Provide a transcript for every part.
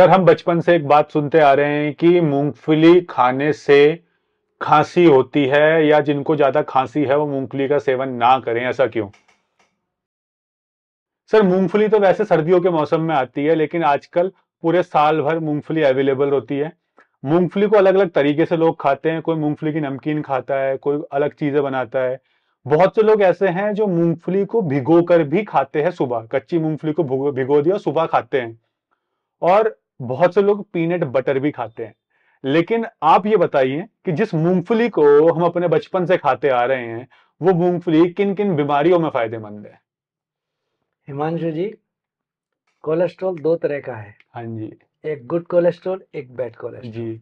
Sir हम बचपन से एक बात सुनते आ रहे हैं कि मूंगफली खाने से खांसी होती है या जिनको ज्यादा खांसी है वो मूंगफली का सेवन ना करें ऐसा क्यों सर मूंगफली तो वैसे सर्दियों के मौसम में आती है लेकिन आजकल पूरे साल भर मूंगफली अवेलेबल होती है मूंगफली को अलग अलग तरीके से लोग खाते हैं कोई मूंगफली की नमकीन खाता है कोई अलग चीजें बनाता है बहुत से लोग ऐसे हैं जो मूंगफली को भिगो कर भी खाते हैं सुबह कच्ची मूंगफली को भिगो दिया और सुबह खाते हैं और बहुत से लोग पीनट बटर भी खाते हैं लेकिन आप ये बताइए कि जिस मूंगफली को हम अपने बचपन से खाते आ रहे हैं वो मूंगफली किन किन बीमारियों में फायदेमंद है हिमांशु जी कोलेस्ट्रॉल दो तरह का है हाँ जी एक गुड कोलेस्ट्रॉल एक बैड कोलेस्ट्रॉल जी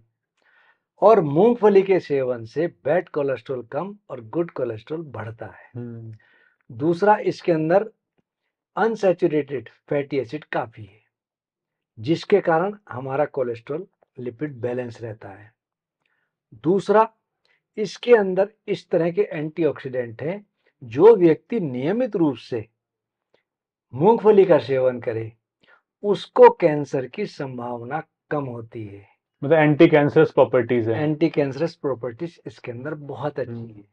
और मूंगफली के सेवन से बैड कोलेस्ट्रॉल कम और गुड कोलेस्ट्रॉल बढ़ता है हम्म। दूसरा इसके अंदर अनसेचुरेटेड फैटी एसिड काफी है जिसके कारण हमारा कोलेस्ट्रॉल लिपिड बैलेंस रहता है दूसरा इसके अंदर इस तरह के एंटीऑक्सीडेंट हैं जो व्यक्ति नियमित रूप से मूंगफली का सेवन करे उसको कैंसर की संभावना कम होती है मतलब एंटी कैंसरस प्रॉपर्टीज है एंटी कैंसरस प्रॉपर्टीज इसके अंदर बहुत अच्छी हम्म। है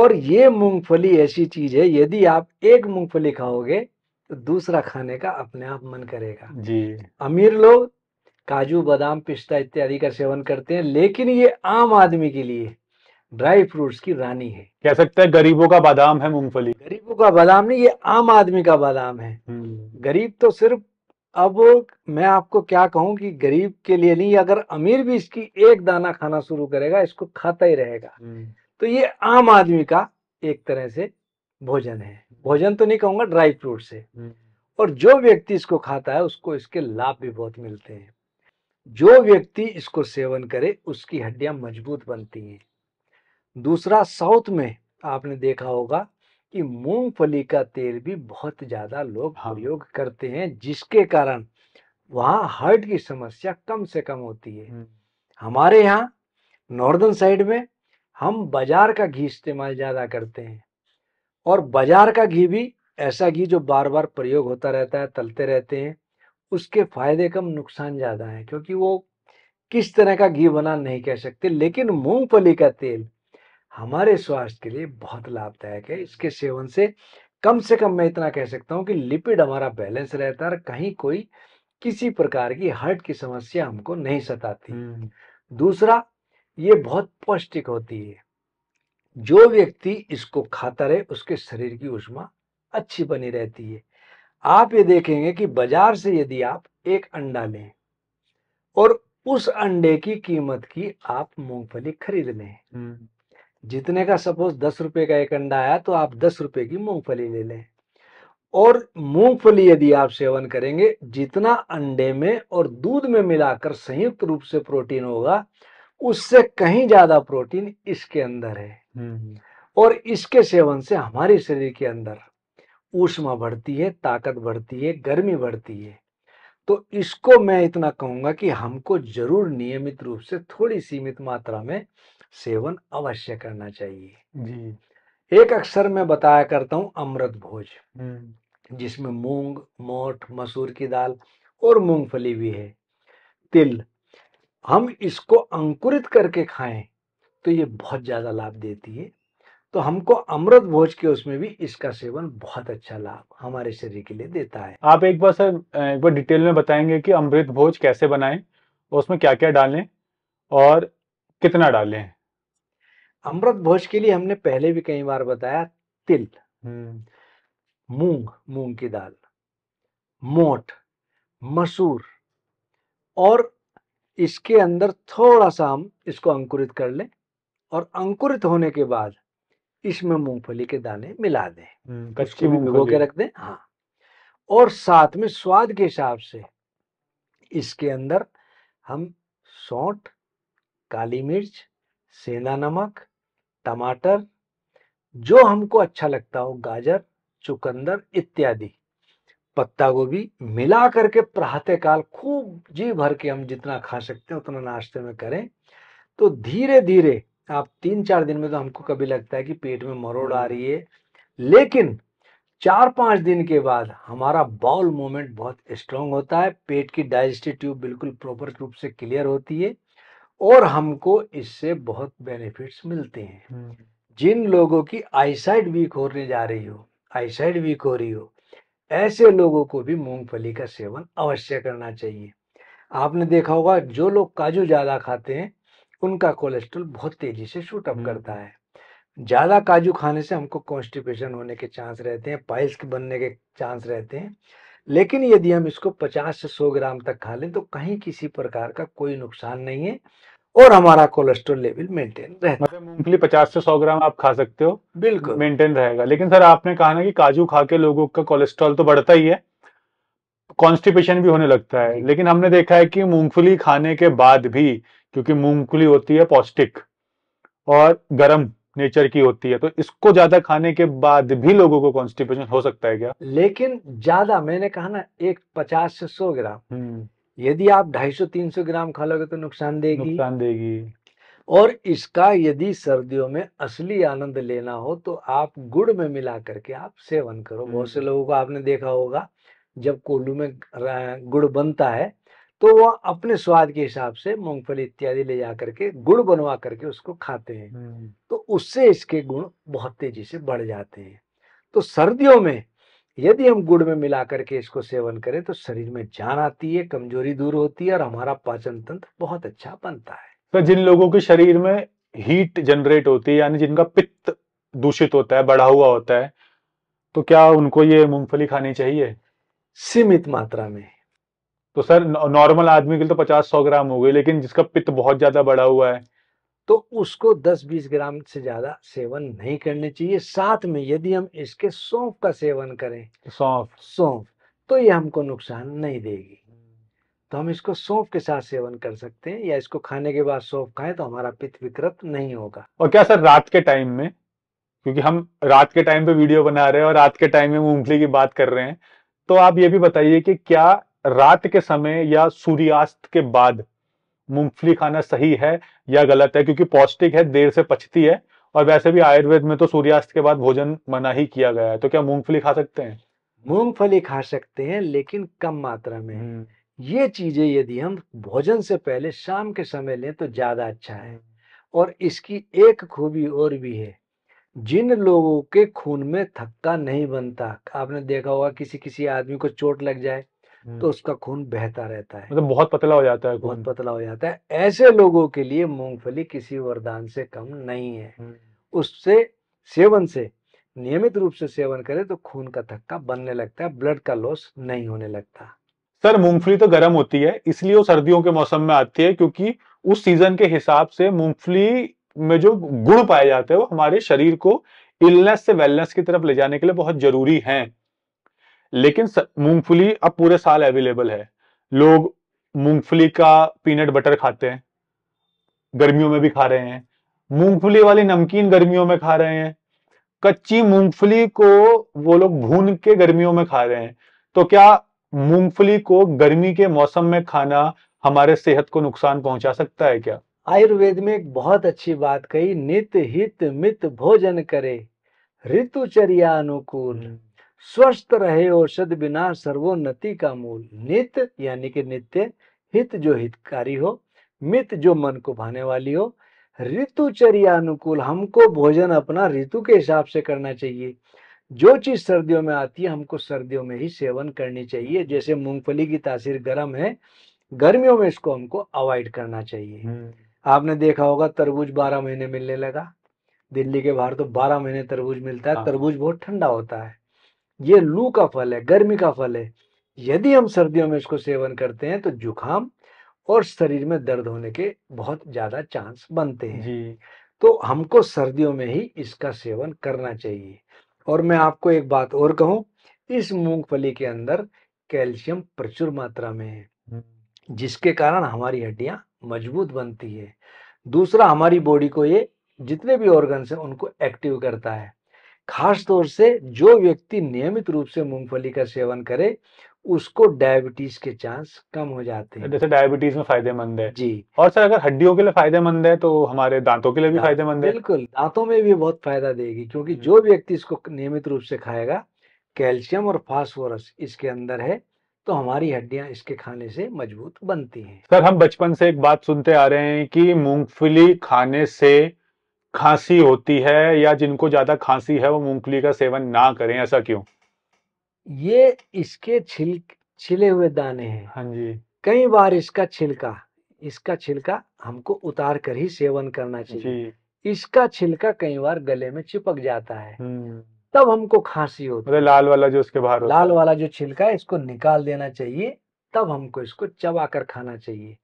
और ये मूंगफली ऐसी चीज है यदि आप एक मूंगफली खाओगे तो दूसरा खाने का अपने आप मन करेगा जी अमीर लोग काजू बादाम पिस्ता इत्यादि का सेवन करते हैं लेकिन ये आम आदमी के लिए ड्राई फ्रूट्स की रानी है कह सकते हैं गरीबों का बादाम है मूंगफली गरीबों का बादाम नहीं ये आम आदमी का बादाम है हम्म। गरीब तो सिर्फ अब मैं आपको क्या कहूं कि गरीब के लिए नहीं अगर अमीर भी इसकी एक दाना खाना शुरू करेगा इसको खाता ही रहेगा हम्म। तो ये आम आदमी का एक तरह से भोजन है भोजन तो नहीं कहूँगा ड्राई फ्रूट से और जो व्यक्ति इसको खाता है उसको इसके लाभ भी बहुत मिलते हैं जो व्यक्ति इसको सेवन करे उसकी हड्डियां मजबूत बनती हैं दूसरा साउथ में आपने देखा होगा कि मूंगफली का तेल भी बहुत ज्यादा लोग हाँ। करते हैं जिसके कारण वहाँ हार्ट की समस्या कम से कम होती है हम्म। हमारे यहाँ नॉर्दर्न साइड में हम बाजार का घी इस्तेमाल ज्यादा करते हैं और बाजार का घी भी ऐसा घी जो बार बार प्रयोग होता रहता है तलते रहते हैं उसके फायदे कम नुकसान ज़्यादा है क्योंकि वो किस तरह का घी बना नहीं कह सकते लेकिन मूंगफली का तेल हमारे स्वास्थ्य के लिए बहुत लाभदायक है इसके सेवन से कम से कम मैं इतना कह सकता हूँ कि लिपिड हमारा बैलेंस रहता है और कहीं कोई किसी प्रकार की हार्ट की समस्या हमको नहीं सताती हम्म। दूसरा ये बहुत पौष्टिक होती है जो व्यक्ति इसको खाता रहे उसके शरीर की उष्मा अच्छी बनी रहती है आप ये देखेंगे कि बाजार से यदि आप एक अंडा लें और उस अंडे की कीमत की आप मूंगफली खरीद लें हम्म। जितने का सपोज दस रुपए का एक अंडा आया तो आप दस रुपए की मूंगफली ले लें और मूंगफली यदि आप सेवन करेंगे जितना अंडे में और दूध में मिलाकर संयुक्त रूप से प्रोटीन होगा उससे कहीं ज्यादा प्रोटीन इसके अंदर है हम्म, हम्म। और इसके सेवन से हमारे शरीर के अंदर ऊष्मा बढ़ती है ताकत बढ़ती है गर्मी बढ़ती है तो इसको मैं इतना कहूंगा कि हमको जरूर नियमित रूप से थोड़ी सीमित मात्रा में सेवन अवश्य करना चाहिए जी एक अक्सर मैं बताया करता हूं अमृत भोज हम्म। जिसमें मूंग मोठ मसूर की दाल और मूंगफली भी है तिल हम इसको अंकुरित करके खाएं तो ये बहुत ज़्यादा लाभ देती है तो हमको अमृत भोज के उसमें भी इसका सेवन बहुत अच्छा लाभ हमारे शरीर के लिए देता है आप एक बार सर एक बार डिटेल में बताएंगे कि अमृत भोज कैसे बनाएं उसमें क्या क्या डालें और कितना डालें अमृत भोज के लिए हमने पहले भी कई बार बताया तिल हम्म। मूंग मूंग की दाल मोट मसूर और इसके अंदर थोड़ा सा हम इसको अंकुरित कर लें और अंकुरित होने के बाद इसमें मूंगफली के दाने मिला दें हम्म, कच्ची भिगो के रख दें हाँ और साथ में स्वाद के हिसाब से इसके अंदर हम सौंठ काली मिर्च सेंधा नमक टमाटर जो हमको अच्छा लगता हो गाजर चुकंदर इत्यादि पत्ता गोभी मिला करके प्रातः काल खूब जी भर के हम जितना खा सकते हैं उतना नाश्ते में करें तो धीरे धीरे आप तीन चार दिन में तो हमको कभी लगता है कि पेट में मरोड़ आ रही है लेकिन चार पांच दिन के बाद हमारा बाउल मूवमेंट बहुत स्ट्रांग होता है पेट की डाइजेस्टिव ट्यूब बिल्कुल प्रॉपर रूप से क्लियर होती है और हमको इससे बहुत बेनिफिट्स मिलते हैं हम्म। जिन लोगों की आईसाइड वीक होने जा रही हो आईसाइड वीक हो रही हो ऐसे लोगों को भी मूंगफली का सेवन अवश्य करना चाहिए आपने देखा होगा जो लोग काजू ज़्यादा खाते हैं उनका कोलेस्ट्रॉल बहुत तेज़ी से शूट अप करता है ज़्यादा काजू खाने से हमको कॉन्स्टिपेशन होने के चांस रहते हैं पाइल्स के बनने के चांस रहते हैं लेकिन यदि हम इसको 50 से 100 ग्राम तक खा लें तो कहीं किसी प्रकार का कोई नुकसान नहीं है और हमारा कोलेस्ट्रोल लेवल मेंटेन रहता है मतलब मूंगफली 50 से 100 ग्राम आप खा सकते हो बिल्कुल मेंटेन रहेगा लेकिन सर आपने कहा ना कि काजू खा के लोगों का कोलेस्ट्रॉल तो बढ़ता ही है कॉन्स्टिपेशन भी होने लगता है लेकिन हमने देखा है कि मूंगफली खाने के बाद भी क्योंकि मूंगफली होती है पौष्टिक और गर्म नेचर की होती है तो इसको ज्यादा खाने के बाद भी लोगों को कॉन्स्टिपेशन हो सकता है क्या लेकिन ज्यादा मैंने कहा ना एक पचास से सौ ग्राम हम्म। यदि आप 250-300 ग्राम खा लोगे तो नुकसान देगी नुकसान देगी और इसका यदि सर्दियों में असली आनंद लेना हो तो आप गुड़ में मिला करके आप सेवन करो हम्म। बहुत से लोगों को आपने देखा होगा जब कोल्लू में गुड़ बनता है तो वह अपने स्वाद के हिसाब से मूंगफली इत्यादि ले जा करके गुड़ बनवा करके उसको खाते हैं हम्म। तो उससे इसके गुण बहुत तेजी से बढ़ जाते हैं तो सर्दियों में यदि हम गुड़ में मिला करके इसको सेवन करें तो शरीर में जान आती है कमजोरी दूर होती है और हमारा पाचन तंत्र बहुत अच्छा बनता है तो जिन लोगों के शरीर में हीट जनरेट होती है यानी जिनका पित्त दूषित होता है बढ़ा हुआ होता है तो क्या उनको ये मूंगफली खानी चाहिए सीमित मात्रा में तो सर नॉर्मल आदमी के लिए तो पचास सौ ग्राम हो गई लेकिन जिसका पित्त बहुत ज्यादा बढ़ा हुआ है तो उसको 10-20 ग्राम से ज़्यादा सेवन नहीं करने चाहिए साथ में यदि हम इसके सौंफ का सेवन करें सौंफ सौंफ तो ये हमको नुकसान नहीं देगी तो हम इसको सौंफ के साथ सेवन कर सकते हैं या इसको खाने के बाद सौंफ खाएं तो हमारा पित्त विकृत नहीं होगा और क्या सर रात के टाइम में क्योंकि हम रात के टाइम पे वीडियो बना रहे हैं और रात के टाइम में मूंगफली की बात कर रहे हैं तो आप ये भी बताइए कि क्या रात के समय या सूर्यास्त के बाद मूंगफली खाना सही है या गलत है क्योंकि पौष्टिक है देर से पचती है और वैसे भी आयुर्वेद में तो सूर्यास्त के बाद भोजन मना ही किया गया है तो क्या मूंगफली खा सकते हैं मूंगफली खा सकते हैं लेकिन कम मात्रा में हम्म। ये चीजें यदि हम भोजन से पहले शाम के समय लें तो ज्यादा अच्छा है और इसकी एक खूबी और भी है जिन लोगों के खून में थक्का नहीं बनता आपने देखा होगा किसी किसी आदमी को चोट लग जाए तो हम्म। उसका खून बहता रहता है मतलब बहुत पतला हो जाता है खून बहुत पतला हो जाता है ऐसे लोगों के लिए मूंगफली किसी वरदान से कम नहीं है हम्म। उससे सेवन से नियमित रूप से सेवन करें तो खून का थक्का बनने लगता है ब्लड का लॉस नहीं होने लगता सर मूंगफली तो गर्म होती है इसलिए वो सर्दियों के मौसम में आती है क्योंकि उस सीजन के हिसाब से मूंगफली में जो गुण पाए जाते हैं वो हमारे शरीर को इलनेस से वेलनेस की तरफ ले जाने के लिए बहुत जरूरी हैं लेकिन मूंगफली अब पूरे साल अवेलेबल है लोग मूंगफली का पीनट बटर खाते हैं गर्मियों में भी खा रहे हैं मूंगफली वाली नमकीन गर्मियों में खा रहे हैं कच्ची मूंगफली को वो लोग भून के गर्मियों में खा रहे हैं तो क्या मूंगफली को गर्मी के मौसम में खाना हमारे सेहत को नुकसान पहुंचा सकता है क्या आयुर्वेद में एक बहुत अच्छी बात कही नित हित मित भोजन करे ऋतुचर्या अनुकूल स्वस्थ रहे औषध बिना सर्वोन्नति का मूल नित्य यानी कि नित्य हित जो हितकारी हो मित जो मन को भाने वाली हो ऋतुचर्या अनुकूल हमको भोजन अपना ऋतु के हिसाब से करना चाहिए जो चीज सर्दियों में आती है हमको सर्दियों में ही सेवन करनी चाहिए जैसे मूंगफली की तासीर गर्म है गर्मियों में इसको हमको अवॉइड करना चाहिए हम्म। आपने देखा होगा तरबूज बारह महीने मिलने लगा दिल्ली के बाहर तो बारह महीने तरबूज मिलता है हाँ। तरबूज बहुत ठंडा होता है ये लू का फल है गर्मी का फल है यदि हम सर्दियों में इसको सेवन करते हैं तो जुखाम और शरीर में दर्द होने के बहुत ज्यादा चांस बनते हैं जी। तो हमको सर्दियों में ही इसका सेवन करना चाहिए और मैं आपको एक बात और कहूँ इस मूंगफली के अंदर कैल्शियम प्रचुर मात्रा में है हम्म। जिसके कारण हमारी हड्डियां मजबूत बनती है दूसरा हमारी बॉडी को ये जितने भी ऑर्गन्स हैं उनको एक्टिव करता है खास तौर से जो व्यक्ति नियमित रूप से मूंगफली का सेवन करे उसको डायबिटीज के चांस कम हो जाते हैं जैसे डायबिटीज में फायदेमंद है जी और सर अगर हड्डियों के लिए फायदेमंद है तो हमारे दांतों के लिए भी फायदेमंद है बिल्कुल दांतों में भी बहुत फायदा देगी क्योंकि जो व्यक्ति इसको नियमित रूप से खाएगा कैल्शियम और फास्फोरस इसके अंदर है तो हमारी हड्डियां इसके खाने से मजबूत बनती हैं सर हम बचपन से एक बात सुनते आ रहे हैं कि मूंगफली खाने से खांसी होती है या जिनको ज्यादा खांसी है वो मूंगफली का सेवन ना करें ऐसा क्यों ये इसके छिल छिले हुए दाने हैं हाँ जी कई बार इसका छिलका इसका छिलका हमको उतार कर ही सेवन करना चाहिए इसका छिलका कई बार गले में चिपक जाता है हम्म। तब हमको खांसी होती है लाल वाला जो उसके बाहर लाल वाला जो छिलका है इसको निकाल देना चाहिए तब हमको इसको चबा कर खाना चाहिए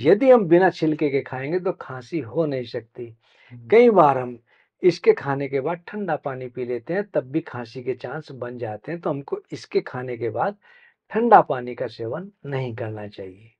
यदि हम बिना छिलके के खाएंगे तो खांसी हो नहीं सकती कई हम्म। बार हम इसके खाने के बाद ठंडा पानी पी लेते हैं तब भी खांसी के चांस बन जाते हैं तो हमको इसके खाने के बाद ठंडा पानी का सेवन नहीं करना चाहिए